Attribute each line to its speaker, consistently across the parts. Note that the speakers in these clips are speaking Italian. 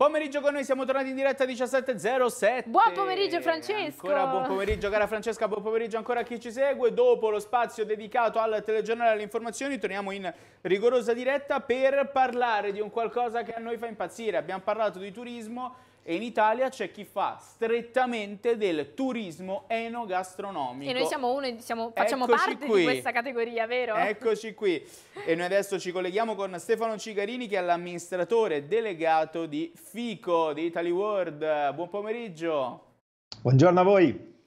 Speaker 1: Pomeriggio con noi, siamo tornati in diretta 17.07. Buon pomeriggio eh, Francesco. Ancora buon pomeriggio cara Francesca, buon pomeriggio ancora a chi ci segue. Dopo lo spazio dedicato al telegiornale e alle informazioni torniamo in rigorosa diretta per parlare di un qualcosa che a noi fa impazzire. Abbiamo parlato di turismo, e in Italia c'è chi fa strettamente del turismo enogastronomico. E noi siamo
Speaker 2: uno e siamo, facciamo Eccoci parte qui. di questa categoria, vero?
Speaker 1: Eccoci qui. E noi adesso ci colleghiamo con Stefano Cigarini che è l'amministratore delegato di FICO di Italy World. Buon pomeriggio.
Speaker 3: Buongiorno a voi.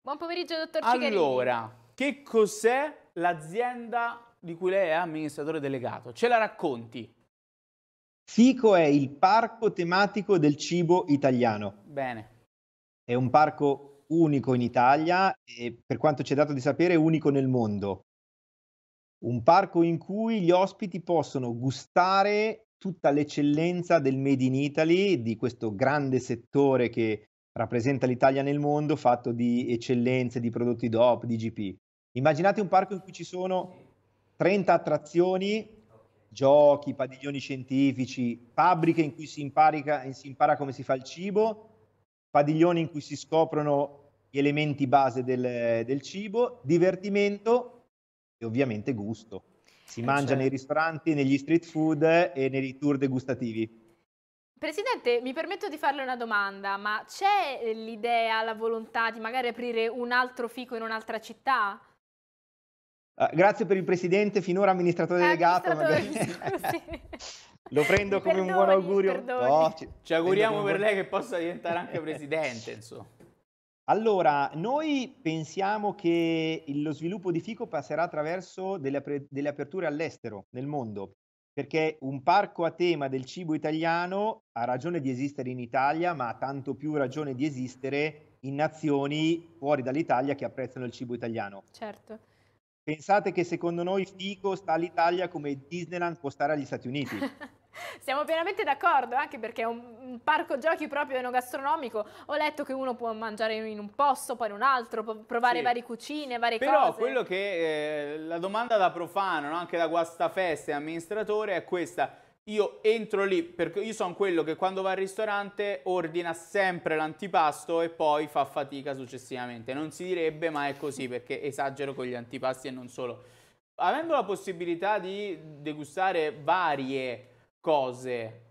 Speaker 2: Buon pomeriggio, dottor Cigarini. Allora,
Speaker 1: che cos'è l'azienda di cui lei è amministratore delegato? Ce la racconti?
Speaker 3: Fico è il parco tematico del cibo italiano. Bene. È un parco unico in Italia e per quanto ci è dato di sapere unico nel mondo. Un parco in cui gli ospiti possono gustare tutta l'eccellenza del Made in Italy, di questo grande settore che rappresenta l'Italia nel mondo, fatto di eccellenze, di prodotti DOP, di GP. Immaginate un parco in cui ci sono 30 attrazioni giochi, padiglioni scientifici, fabbriche in cui si, imparica, si impara come si fa il cibo, padiglioni in cui si scoprono gli elementi base del, del cibo, divertimento e ovviamente gusto. Si eh, mangia certo. nei ristoranti, negli street food e nei tour degustativi.
Speaker 2: Presidente, mi permetto di farle una domanda, ma c'è eh, l'idea, la volontà di magari aprire un altro fico in un'altra città?
Speaker 3: Uh, grazie per il presidente, finora amministratore eh, delegato. Amministratore, Lo prendo come perdoni, un buon augurio. No, ci, ci, auguriamo per lei
Speaker 1: che possa diventare anche presidente. Insomma.
Speaker 3: Allora, noi pensiamo che lo sviluppo di Fico passerà attraverso delle, ap- delle aperture all'estero, nel mondo, perché un parco a tema del cibo italiano ha ragione di esistere in Italia, ma ha tanto più ragione di esistere in nazioni fuori dall'Italia che apprezzano il cibo italiano. Certo. Pensate che secondo noi Fico sta all'Italia come Disneyland può stare agli Stati Uniti.
Speaker 2: Siamo pienamente d'accordo, anche perché è un, parco giochi proprio enogastronomico. Ho letto che uno può mangiare in un posto, poi in un altro, può provare sì. varie cucine, varie Però cose. Però quello
Speaker 1: che eh, la domanda da profano, no? anche da guastafeste e amministratore, è questa io entro lì perché io sono quello che quando va al ristorante ordina sempre l'antipasto e poi fa fatica successivamente. Non si direbbe, ma è così perché esagero con gli antipasti e non solo. Avendo la possibilità di degustare varie cose,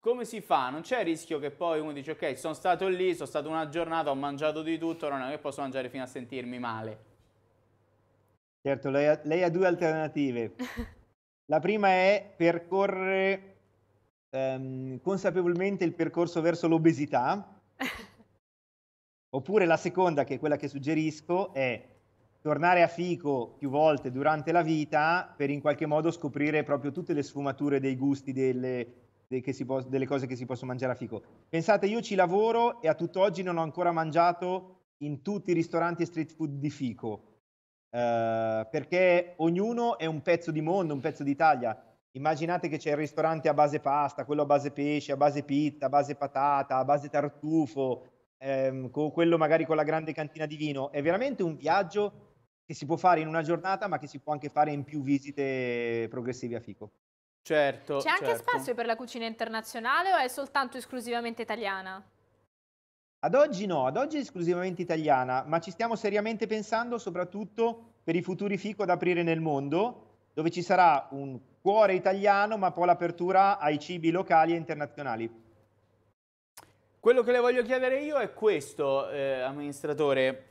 Speaker 1: come si fa? Non c'è il rischio che poi uno dice ok, sono stato lì, sono stato una giornata, ho mangiato di tutto, non è che posso mangiare fino a sentirmi male.
Speaker 3: Certo, lei ha, lei ha due alternative. La prima è percorrere ehm, consapevolmente il percorso verso l'obesità. Oppure la seconda, che è quella che suggerisco, è tornare a fico più volte durante la vita per in qualche modo scoprire proprio tutte le sfumature dei gusti delle, dei po- delle cose che si possono mangiare a fico. Pensate, io ci lavoro e a tutt'oggi non ho ancora mangiato in tutti i ristoranti e street food di fico eh, perché ognuno è un pezzo di mondo, un pezzo d'Italia. Immaginate che c'è il ristorante a base pasta, quello a base pesce, a base pitta, a base patata, a base tartufo, ehm, quello magari con la grande cantina di vino. È veramente un viaggio che si può fare in una giornata, ma che si può anche fare in più visite progressive a Fico. Certo. C'è anche certo. spazio
Speaker 2: per la cucina internazionale o è soltanto esclusivamente italiana?
Speaker 3: Ad oggi no, ad oggi è esclusivamente italiana, ma ci stiamo seriamente pensando soprattutto per i futuri FICO da aprire nel mondo, dove ci sarà un cuore italiano, ma poi l'apertura ai cibi locali e internazionali.
Speaker 1: Quello che le voglio chiedere io è questo, eh, amministratore.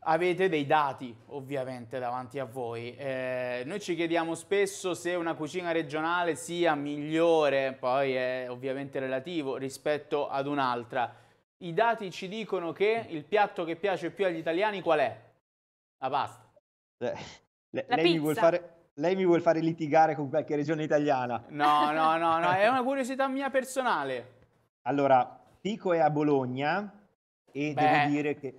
Speaker 1: Avete dei dati ovviamente davanti a voi. Eh, noi ci chiediamo spesso se una cucina regionale sia migliore, poi è ovviamente relativo rispetto ad un'altra. I dati ci dicono che il piatto che piace più agli italiani qual è? La pasta.
Speaker 3: Eh, le, la lei, mi fare, lei, mi vuole fare, litigare con qualche regione italiana? No, no,
Speaker 1: no, no, è una curiosità mia personale.
Speaker 3: Allora, Pico è a Bologna e Beh. devo dire che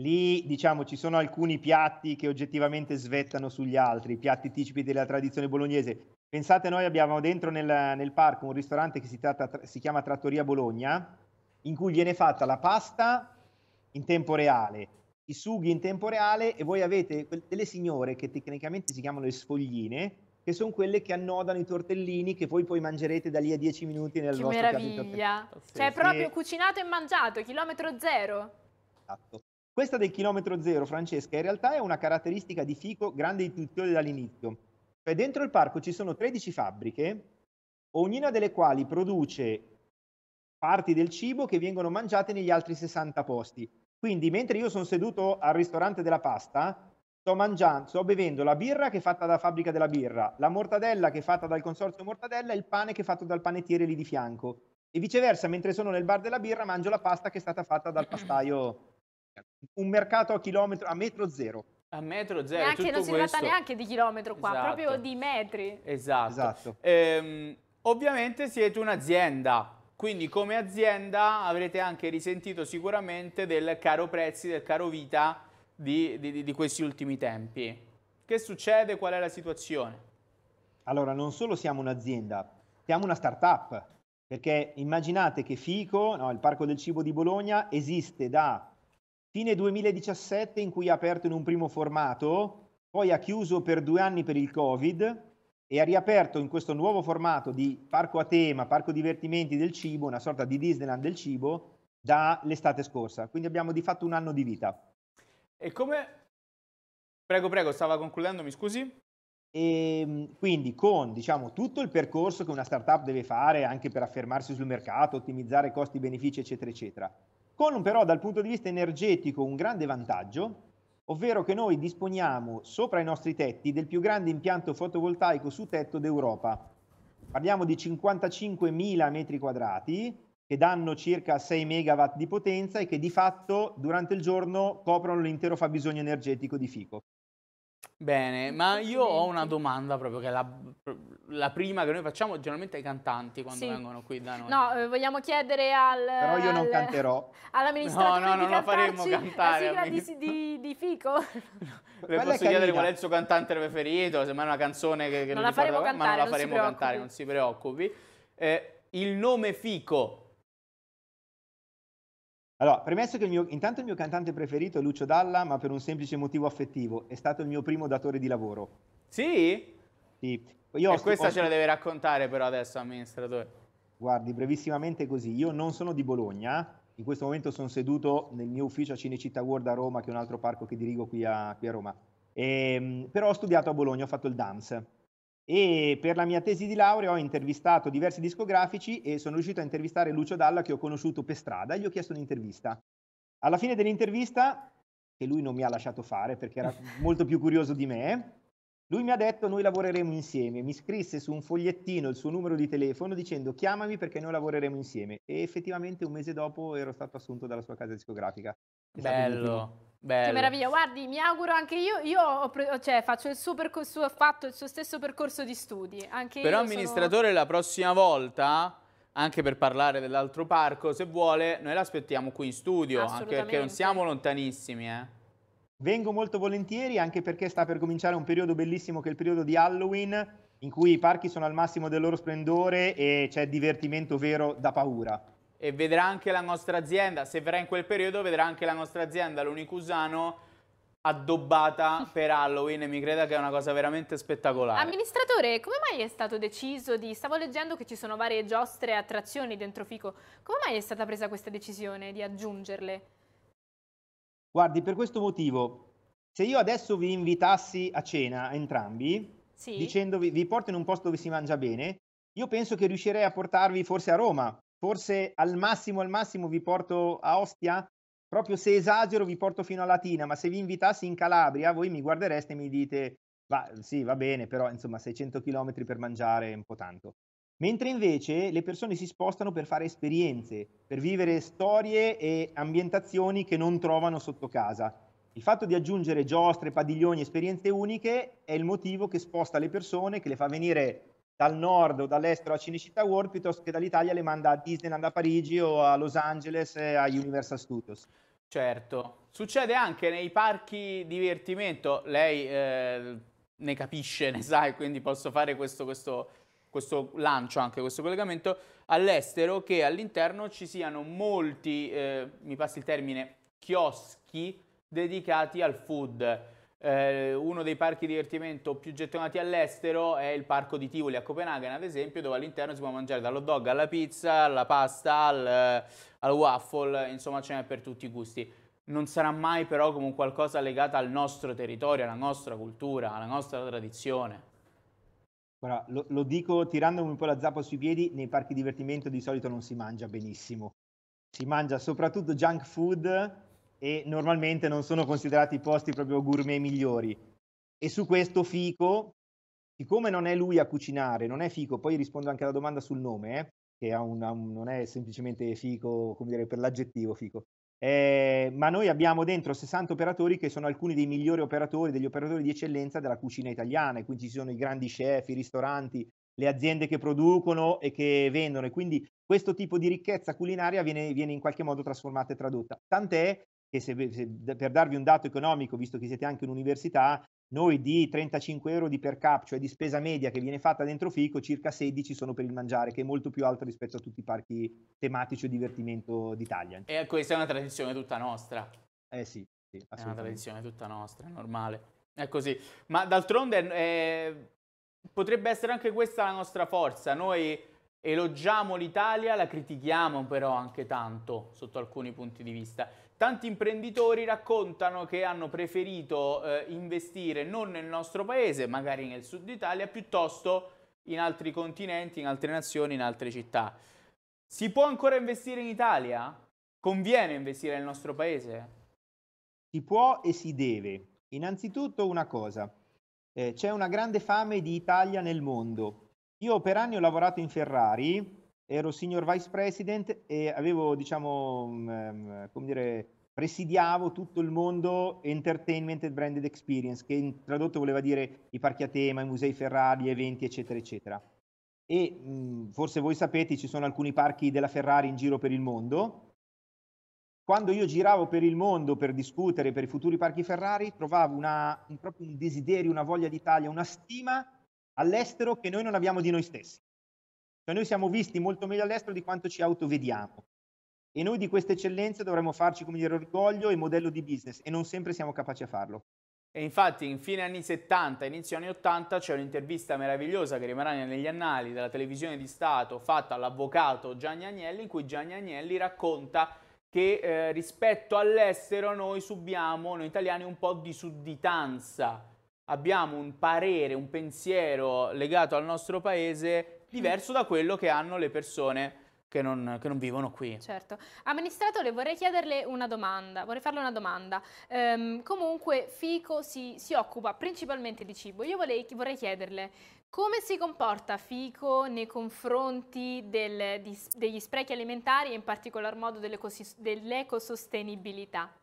Speaker 3: lì, diciamo, ci sono alcuni piatti che oggettivamente svettano sugli altri, piatti tipici della tradizione bolognese. Pensate, noi abbiamo dentro nel, nel parco un ristorante che si, tratta, si chiama Trattoria Bologna in cui viene fatta la pasta in tempo reale, i sughi in tempo reale e voi avete delle signore che tecnicamente si chiamano le sfogline, che sono quelle che annodano i tortellini che voi poi mangerete da lì a 10 minuti nel che vostro meraviglia. Cioè proprio
Speaker 2: cucinato e mangiato, chilometro zero.
Speaker 3: Esatto. Questa del chilometro zero, Francesca, in realtà è una caratteristica di Fico grande di intuizione dall'inizio. Cioè dentro il parco ci sono 13 fabbriche, ognuna delle quali produce parti del cibo che vengono mangiate negli altri 60 posti. Quindi mentre io sono seduto al ristorante della pasta, sto mangiando, sto bevendo la birra che è fatta dalla fabbrica della birra, la mortadella che è fatta dal consorzio mortadella e il pane che è fatto dal panettiere lì di fianco. E viceversa, mentre sono nel bar della birra, mangio la pasta che è stata fatta dal pastaio. Un mercato a chilometro, a metro zero. A
Speaker 1: metro zero. Neanche,
Speaker 3: non si tratta
Speaker 2: neanche di chilometro qua, esatto. proprio di metri.
Speaker 1: Esatto. esatto. Ehm, ovviamente siete un'azienda quindi come azienda avrete anche risentito sicuramente del caro prezzi, del caro vita di, di, di questi ultimi tempi. Che succede? Qual è la situazione?
Speaker 3: Allora, non solo siamo un'azienda, siamo una startup. perché immaginate che FICO, no, il Parco del Cibo di Bologna, esiste da fine 2017 in cui ha aperto in un primo formato, poi ha chiuso per due anni per il Covid, e ha riaperto in questo nuovo formato di parco a tema, parco divertimenti del cibo, una sorta di Disneyland del cibo, dall'estate scorsa. Quindi abbiamo di fatto un anno di vita.
Speaker 1: E come... Prego, prego, stava
Speaker 3: concludendo, mi scusi? E ehm, quindi con diciamo, tutto il percorso che una startup deve fare anche per affermarsi sul mercato, ottimizzare costi, benefici, eccetera, eccetera. Con però dal punto di vista energetico un grande vantaggio ovvero che noi disponiamo sopra i nostri tetti del più grande impianto fotovoltaico su tetto d'Europa. Parliamo di 55.000 metri quadrati che danno circa 6 megawatt di potenza e che di fatto durante il giorno coprono l'intero fabbisogno energetico di Fico.
Speaker 1: Bene, ma io ho una domanda proprio che è la, la prima che noi facciamo generalmente ai cantanti quando sì. vengono qui da noi.
Speaker 2: No, eh, vogliamo chiedere al... Però io al, non canterò. All'amministratore No, no, non la faremo cantare. La sigla di, di, di, Fico. le
Speaker 1: Quella posso chiedere qual è il suo cantante preferito, semmai è una canzone che, che non, non la faremo ricordo, cantare, ma non la faremo non cantare, non si preoccupi. Eh, il nome Fico
Speaker 3: allora, premesso che il mio, intanto il mio cantante preferito è Lucio Dalla, ma per un semplice motivo affettivo, è stato il mio primo datore di lavoro. Sì? Sì. Io e questa ce la
Speaker 1: deve raccontare però adesso, amministratore.
Speaker 3: Guardi, brevissimamente così, io non sono di Bologna, in questo momento sono seduto nel mio ufficio a Cinecittà World a Roma, che è un altro parco che dirigo qui a, qui a Roma. E, ehm, però ho studiato a Bologna, ho fatto il dance e per la mia tesi di laurea ho intervistato diversi discografici e sono riuscito a intervistare Lucio Dalla che ho conosciuto per strada e gli ho chiesto un'intervista. Alla fine dell'intervista, che lui non mi ha lasciato fare perché era molto più curioso di me, lui mi ha detto noi lavoreremo insieme, mi scrisse su un fogliettino il suo numero di telefono dicendo chiamami perché noi lavoreremo insieme e effettivamente un mese dopo ero stato assunto dalla sua casa discografica. È Bello. Bello. Che
Speaker 2: meraviglia, guardi, mi auguro anche io, io ho, cioè, faccio il suo percorso, ho fatto il suo stesso percorso di studi. Anche Però amministratore
Speaker 1: sono... la prossima volta, anche per parlare dell'altro parco, se vuole, noi l'aspettiamo qui in studio, anche perché non siamo lontanissimi. Eh.
Speaker 3: Vengo molto volentieri, anche perché sta per cominciare un periodo bellissimo che è il periodo di Halloween, in cui i parchi sono al massimo del loro splendore e c'è divertimento vero da paura
Speaker 1: e vedrà anche la nostra azienda, se verrà in quel periodo, vedrà anche la nostra azienda, l'Unicusano, addobbata per Halloween e mi creda che è una cosa veramente spettacolare.
Speaker 2: Amministratore, come mai è stato deciso di... stavo leggendo che ci sono varie giostre e attrazioni dentro Fico, come mai è stata presa questa decisione di aggiungerle?
Speaker 3: Guardi, per questo motivo, se io adesso vi invitassi a cena entrambi,
Speaker 4: sì. dicendovi
Speaker 3: vi porto in un posto dove si mangia bene, io penso che riuscirei a portarvi forse a Roma, forse al massimo, al massimo vi porto a Ostia, proprio se esagero vi porto fino a Latina, ma se vi invitassi in Calabria voi mi guardereste e mi dite, va, sì va bene, però insomma 600 km per mangiare è un po' tanto. Mentre invece le persone si spostano per fare esperienze, per vivere storie e ambientazioni che non trovano sotto casa. Il fatto di aggiungere giostre, padiglioni, esperienze uniche è il motivo che sposta le persone, che le fa venire dal nord o dall'estero a Cinecittà World piuttosto che dall'Italia le manda a Disneyland a Parigi o a Los Angeles e a Universal Studios.
Speaker 1: Certo, succede anche nei parchi divertimento, lei eh, ne capisce, ne sa e quindi posso fare questo, questo, questo, lancio, anche questo collegamento all'estero che all'interno ci siano molti, eh, mi passi il termine, chioschi dedicati al food eh, uno dei parchi divertimento più gettonati all'estero è il parco di Tivoli a Copenaghen, ad esempio, dove all'interno si può mangiare dallo dog alla pizza, alla pasta, al, al waffle, insomma ce n'è per tutti i gusti. Non sarà mai però come un qualcosa legato al nostro territorio, alla nostra cultura, alla nostra tradizione.
Speaker 3: Ora, lo, lo, dico tirandomi un po' la zappa sui piedi, nei parchi divertimento di solito non si mangia benissimo. Si mangia soprattutto junk food e normalmente non sono considerati i posti proprio gourmet migliori. E su questo Fico, siccome non è lui a cucinare, non è Fico, poi rispondo anche alla domanda sul nome, eh, che ha un, un, non è semplicemente Fico, come dire, per l'aggettivo Fico, eh, ma noi abbiamo dentro 60 operatori che sono alcuni dei migliori operatori, degli operatori di eccellenza della cucina italiana, e quindi ci sono i grandi chef, i ristoranti, le aziende che producono e che vendono, e quindi questo tipo di ricchezza culinaria viene, viene in qualche modo trasformata e tradotta. Tant'è che se, se, per darvi un dato economico, visto che siete anche un'università, noi di 35 euro di per cap, cioè di spesa media che viene fatta dentro FICO, circa 16 sono per il mangiare, che è molto più alto rispetto a tutti i parchi tematici o divertimento d'Italia.
Speaker 1: E questa è una tradizione tutta nostra. Eh sì, sì È una tradizione tutta nostra, è normale. È così. Ma d'altronde è... Eh, potrebbe essere anche questa la nostra forza. Noi elogiamo l'Italia, la critichiamo però anche tanto sotto alcuni punti di vista. Tanti imprenditori raccontano che hanno preferito eh, investire non nel nostro paese, magari nel sud Italia, piuttosto in altri continenti, in altre nazioni, in altre città. Si può ancora investire in Italia? Conviene investire nel nostro paese?
Speaker 3: Si può e si deve. Innanzitutto una cosa, eh, c'è una grande fame di Italia nel mondo. Io per anni ho lavorato in Ferrari ero senior vice president e avevo, diciamo, mm, ehm, come dire, presidiavo tutto il mondo entertainment e branded experience, che in tradotto voleva dire i parchi a tema, i musei Ferrari, eventi, eccetera, eccetera. E mh, mm, forse voi sapete, ci sono alcuni parchi della Ferrari in giro per il mondo. Quando io giravo per il mondo per discutere per i futuri parchi Ferrari, trovavo una, un, proprio un desiderio, una voglia d'Italia, una stima all'estero che noi non abbiamo di noi stessi. Cioè noi siamo visti molto meglio all'estero di quanto ci autovediamo. E noi di queste eccellenze dovremmo farci, come dire, orgoglio e modello di business e non sempre siamo capaci a farlo.
Speaker 1: E infatti, in fine anni 70, inizio anni 80, c'è un'intervista meravigliosa che rimarrà negli annali della televisione di Stato fatta all'avvocato Gianni Agnelli, in cui Gianni Agnelli racconta che eh, rispetto all'estero noi subiamo, noi italiani, un po' di sudditanza. Abbiamo un parere, un pensiero legato al nostro paese diverso da quello che hanno le persone che non, che non, vivono qui.
Speaker 2: Certo. Amministratore, vorrei chiederle una domanda, vorrei farle una domanda. Ehm, comunque FICO si, si, occupa principalmente di cibo. Io vorrei, vorrei, chiederle come si comporta FICO nei confronti del, di, degli sprechi alimentari e in particolar modo dell'ecosostenibilità.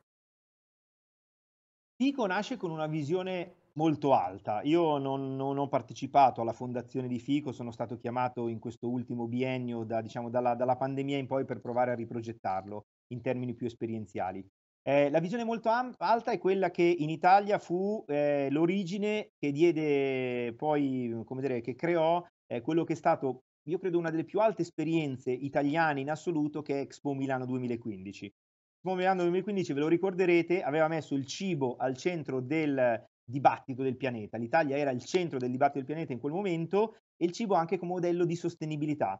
Speaker 3: FICO nasce con una visione molto alta. Io non, non, ho partecipato alla fondazione di FICO, sono stato chiamato in questo ultimo biennio da, diciamo, dalla, dalla, pandemia in poi per provare a riprogettarlo in termini più esperienziali. Eh, la visione molto am- alta è quella che in Italia fu eh, l'origine che diede poi, come dire, che creò eh, quello che è stato, io credo, una delle più alte esperienze italiane in assoluto che è Expo Milano 2015. Expo Milano 2015, ve lo ricorderete, aveva messo il cibo al centro del, dibattito del pianeta. L'Italia era il centro del dibattito del pianeta in quel momento e il cibo anche come modello di sostenibilità.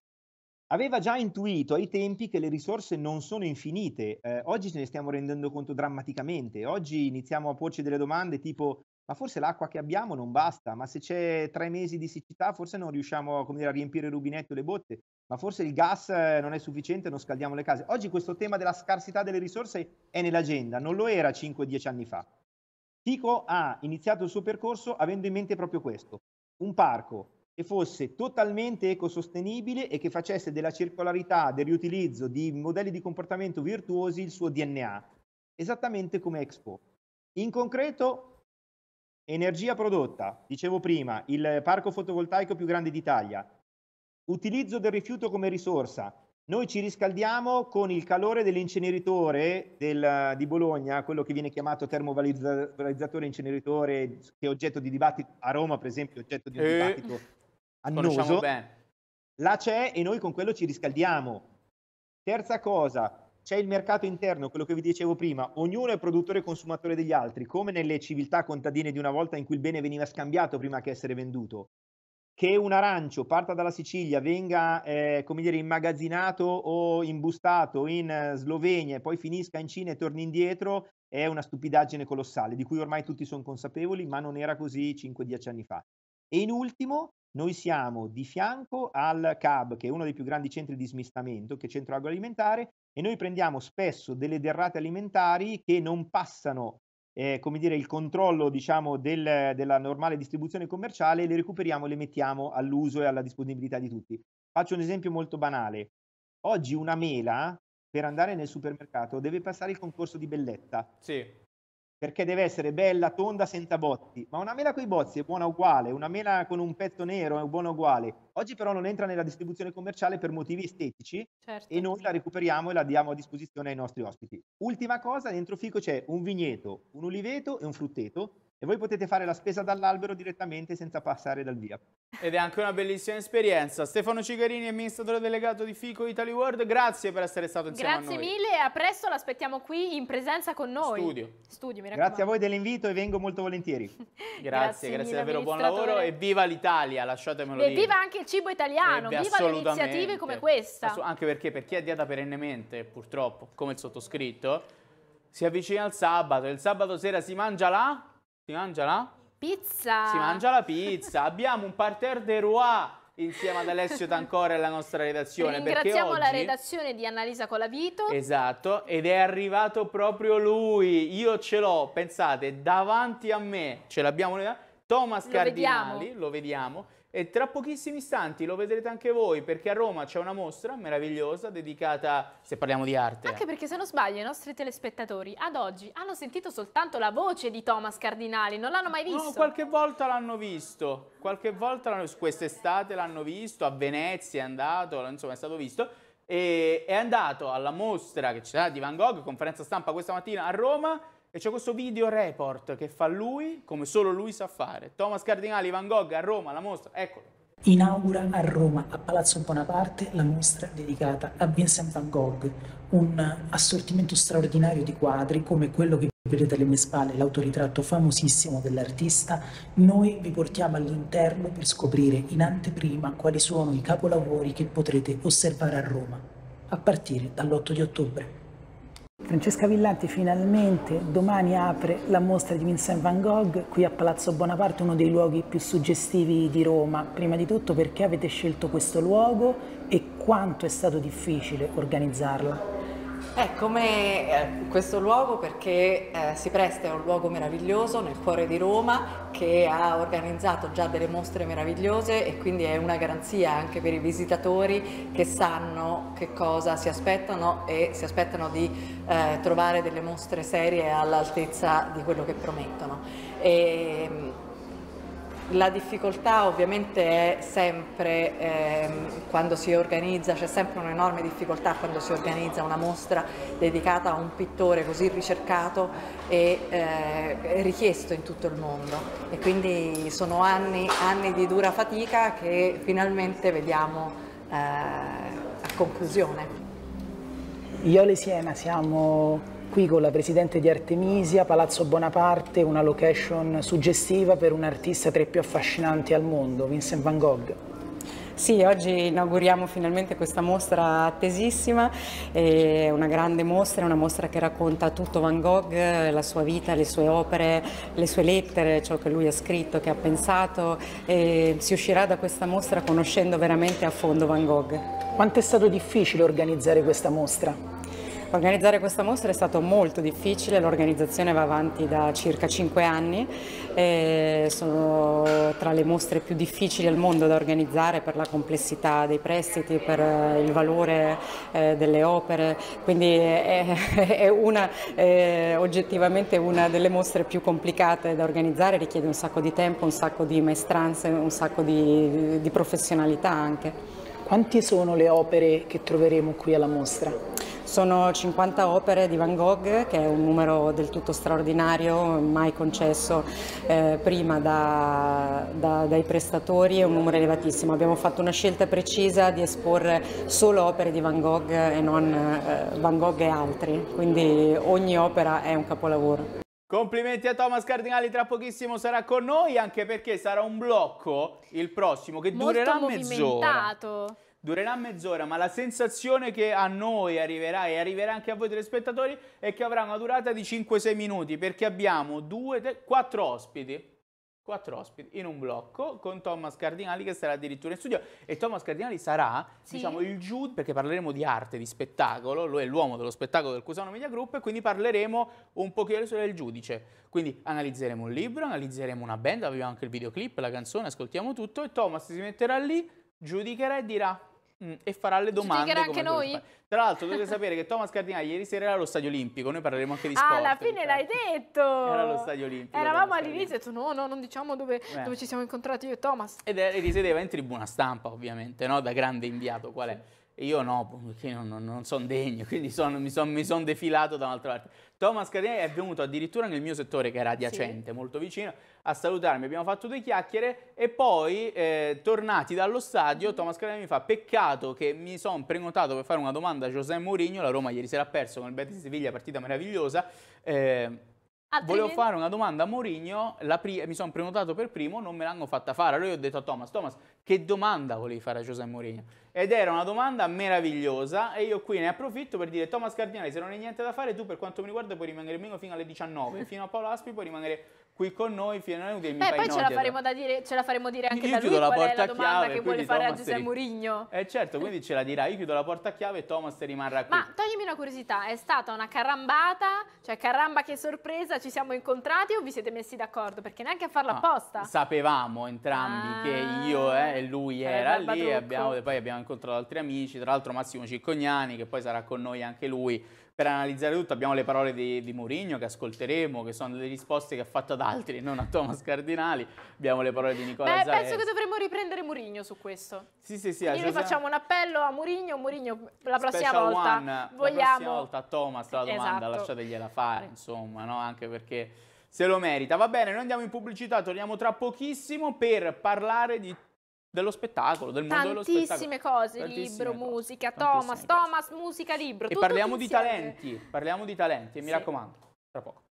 Speaker 3: Aveva già intuito ai tempi che le risorse non sono infinite, eh, oggi ce ne stiamo rendendo conto drammaticamente, oggi iniziamo a porci delle domande tipo ma forse l'acqua che abbiamo non basta, ma se c'è tre mesi di siccità forse non riusciamo dire, a riempire il rubinetto e le botte, ma forse il gas eh, non è sufficiente, non scaldiamo le case. Oggi questo tema della scarsità delle risorse è nell'agenda, non lo era 5-10 anni fa. Tico ha iniziato il suo percorso avendo in mente proprio questo, un parco che fosse totalmente ecosostenibile e che facesse della circolarità, del riutilizzo di modelli di comportamento virtuosi il suo DNA, esattamente come Expo. In concreto, energia prodotta, dicevo prima, il parco fotovoltaico più grande d'Italia, utilizzo del rifiuto come risorsa, noi ci riscaldiamo con il calore dell'inceneritore del, di Bologna, quello che viene chiamato termovalizzatore inceneritore, che è oggetto di dibattito a Roma, per esempio, è oggetto di un e... Eh, dibattito annoso. Là c'è e noi con quello ci riscaldiamo. Terza cosa, c'è il mercato interno, quello che vi dicevo prima, ognuno è produttore e consumatore degli altri, come nelle civiltà contadine di una volta in cui il bene veniva scambiato prima che essere venduto che un arancio parta dalla Sicilia, venga eh, come dire, immagazzinato o imbustato in eh, Slovenia e poi finisca in Cina e torni indietro è una stupidaggine colossale, di cui ormai tutti sono consapevoli, ma non era così 5-10 anni fa. E in ultimo, noi siamo di fianco al CAB, che è uno dei più grandi centri di smistamento, che è centro agroalimentare, e noi prendiamo spesso delle derrate alimentari che non passano eh, come dire, il controllo diciamo, del, della normale distribuzione commerciale, le recuperiamo e le mettiamo all'uso e alla disponibilità di tutti. Faccio un esempio molto banale. Oggi una mela, per andare nel supermercato, deve passare il concorso di bellezza. Sì perché deve essere bella, tonda, senza botti. Ma una mela con i bozzi è buona uguale, una mela con un pezzo nero è buona uguale. Oggi però non entra nella distribuzione commerciale per motivi estetici certo. e noi la recuperiamo e la diamo a disposizione ai nostri ospiti. Ultima cosa, dentro Fico c'è un vigneto, un uliveto e un frutteto e voi potete fare la spesa dall'albero direttamente senza passare dal via.
Speaker 1: Ed è anche una bellissima esperienza. Stefano Cigarini, amministratore delegato di FICO Italy World, grazie per essere stato insieme grazie a noi. Grazie
Speaker 2: mille e a presto, l'aspettiamo qui in presenza con noi. Studio. Studio, mi Grazie a
Speaker 3: voi dell'invito e vengo molto volentieri. grazie,
Speaker 1: grazie, grazie davvero, buon lavoro e viva l'Italia, lasciatemelo
Speaker 3: dire. E viva
Speaker 2: anche il cibo italiano, e viva le iniziative come questa.
Speaker 1: Anche perché per chi è dieta perennemente, purtroppo, come il sottoscritto, si avvicina al sabato e il sabato sera si mangia là si mangia la?
Speaker 2: Pizza! Si mangia
Speaker 1: la pizza! Abbiamo un parterre de roi insieme ad Alessio Tancore e alla nostra redazione. Ringraziamo oggi... la
Speaker 2: redazione di Annalisa Colavito.
Speaker 1: Esatto, ed è arrivato proprio lui. Io ce l'ho, pensate, davanti a me. Ce l'abbiamo noi? Thomas lo Cardinali, vediamo. lo vediamo e tra pochissimi istanti lo vedrete anche voi perché a Roma c'è una mostra meravigliosa dedicata, se parliamo di arte. Anche
Speaker 2: perché se non sbaglio i nostri telespettatori ad oggi hanno sentito soltanto la voce di Thomas Cardinali, non l'hanno mai visto. No, qualche
Speaker 1: volta l'hanno visto, qualche volta quest'estate l'hanno visto, a Venezia è andato, insomma è stato visto. E è andato alla mostra che c'è di Van Gogh, conferenza stampa questa mattina a Roma e c'è questo video report che fa lui come solo lui sa fare. Thomas Cardinali, Van Gogh a Roma, la mostra, eccolo.
Speaker 4: Inaugura a Roma, a Palazzo Bonaparte, la mostra dedicata a Vincent van Gogh, un assortimento straordinario di quadri come quello che vedete alle mie spalle, l'autoritratto famosissimo dell'artista. Noi vi portiamo all'interno per scoprire in anteprima quali sono i capolavori che potrete osservare a Roma, a partire dall'8 di ottobre. Francesca Villanti finalmente domani apre la mostra di Vincent van Gogh qui a Palazzo Bonaparte, uno dei luoghi più suggestivi di Roma. Prima di tutto perché avete scelto questo luogo e quanto è stato difficile organizzarla?
Speaker 5: È come eh, questo luogo perché eh, si presta è un luogo meraviglioso nel cuore di Roma che ha organizzato già delle mostre meravigliose e quindi è una garanzia anche per i visitatori che sanno che cosa si aspettano e si aspettano di eh, trovare delle mostre serie all'altezza di quello che promettono. E, la difficoltà ovviamente è sempre, ehm, quando si organizza, c'è sempre un'enorme difficoltà quando si organizza una mostra dedicata a un pittore così ricercato e eh, richiesto in tutto il mondo e quindi sono anni, anni di dura fatica che finalmente vediamo eh, a conclusione.
Speaker 4: Io e Siena siamo qui con la Presidente di Artemisia, Palazzo Bonaparte, una location suggestiva per un artista tra i più affascinanti al mondo, Vincent van Gogh.
Speaker 5: Sì, oggi inauguriamo finalmente questa mostra attesissima, è una grande mostra, una mostra che racconta tutto Van Gogh, la sua vita, le sue opere, le sue lettere, ciò che lui ha scritto, che ha pensato e si uscirà da questa mostra conoscendo veramente a fondo Van Gogh.
Speaker 4: Quanto è stato difficile organizzare questa mostra?
Speaker 5: Organizzare questa mostra è stato molto difficile, l'organizzazione va avanti da circa 5 anni, sono tra le mostre più difficili al mondo da organizzare per la complessità dei prestiti, per eh, il valore eh, delle opere, quindi è, una, è oggettivamente una delle mostre più complicate da organizzare, richiede un sacco di tempo, un sacco di maestranze, un sacco di, di professionalità anche. Quante sono le opere che troveremo qui alla mostra? Sono 50 opere di Van Gogh, che è un numero del tutto straordinario, mai concesso eh, prima da, da, dai prestatori, è un numero elevatissimo. Abbiamo fatto una scelta precisa di esporre solo opere di Van Gogh e non eh, Van Gogh e altri, quindi ogni opera è un capolavoro.
Speaker 1: Complimenti a Thomas Cardinali, tra pochissimo sarà con noi, anche perché sarà un blocco il prossimo che Molto durerà mezz'ora durerà mezz'ora, ma la sensazione che a noi arriverà e arriverà anche a voi telespettatori è che avrà una durata di 5-6 minuti perché abbiamo 2, 4 ospiti. 4 ospiti in un blocco con Thomas Cardinali che sarà addirittura in studio e Thomas Cardinali sarà sì. diciamo il giudice perché parleremo di arte, di spettacolo, lui è l'uomo dello spettacolo del Cusano Media Group e quindi parleremo un pochino del giudice quindi analizzeremo un libro, analizzeremo una band, abbiamo anche il videoclip, la canzone, ascoltiamo tutto e Thomas si metterà lì, giudicherà e dirà Mm, e farà le domande. Ci anche noi? Tra l'altro dovete sapere che Thomas Cardinali ieri sera era allo Stadio Olimpico, noi parleremo anche di sport. Ah, alla fine
Speaker 2: cioè. l'hai detto! Era allo Stadio
Speaker 1: Olimpico. Eravamo
Speaker 2: all'inizio e ho detto no, no, non diciamo dove, eh. dove, ci siamo incontrati io e Thomas.
Speaker 1: Ed è, risiedeva in tribuna stampa ovviamente, no? da grande inviato qual è. Sì io no, perché non, non sono degno, quindi sono, mi sono son defilato da un'altra parte. Thomas Cardinale è venuto addirittura nel mio settore, che era adiacente, sì. molto vicino, a salutarmi. Abbiamo fatto due chiacchiere e poi, eh, tornati dallo stadio, mm-hmm. Thomas Cardinale mi fa peccato che mi sono prenotato per fare una domanda a José Mourinho, la Roma ieri sera ha perso con il Betis Siviglia, partita meravigliosa. Eh, Altrimenti... Volevo fare una domanda a Mourinho, pri- mi sono prenotato per primo, non me l'hanno fatta fare. Allora io ho detto a Thomas, Thomas, che domanda volevi fare a Giuseppe Mourinho? Ed era una domanda meravigliosa e io qui ne approfitto per dire Thomas Cardinali, se non hai niente da fare, tu per quanto mi riguarda puoi rimanere meno fino alle 19, fino a Paolo Aspi puoi rimanere qui con noi fino a Udemy. Beh, poi ce la, faremo da
Speaker 2: dire, ce la faremo dire anche io da lui la qual è la domanda chiave, che vuole fare a Giuseppe Mourinho.
Speaker 1: Eh certo, quindi ce la dirà, io chiudo la porta a chiave e Thomas rimarrà qui. Ma
Speaker 2: toglimi una curiosità, è stata una carambata, cioè caramba che sorpresa, ci siamo incontrati o vi siete messi d'accordo? Perché neanche a farla no, ah, apposta.
Speaker 1: Sapevamo entrambi ah, che io eh, e lui era lì, abbiamo, poi abbiamo incontrato altri amici, tra l'altro Massimo Ciccognani che poi sarà con noi anche lui per analizzare tutto abbiamo le parole di, di Mourinho che ascolteremo, che sono delle risposte che ha fatto ad altri, non a Thomas Cardinali, abbiamo le parole di Nicola Beh, Zanetti. penso che
Speaker 2: dovremmo riprendere Mourinho su questo.
Speaker 1: Sì, sì, sì. Quindi facciamo
Speaker 2: un appello a Mourinho, Mourinho la prossima Special volta one,
Speaker 1: vogliamo... La prossima volta a Thomas la domanda esatto. lasciategliela fare, insomma, no? Anche perché se lo merita. Va bene, noi andiamo in pubblicità, torniamo tra pochissimo per parlare di dello spettacolo, del mondo dello spettacolo. Tantissime cose, Tantissime libro,
Speaker 2: cose. musica, Tantissime Thomas, cose. Thomas, musica, libro. E parliamo di talenti,
Speaker 1: parliamo di talenti, e mi sì. raccomando,
Speaker 3: tra poco.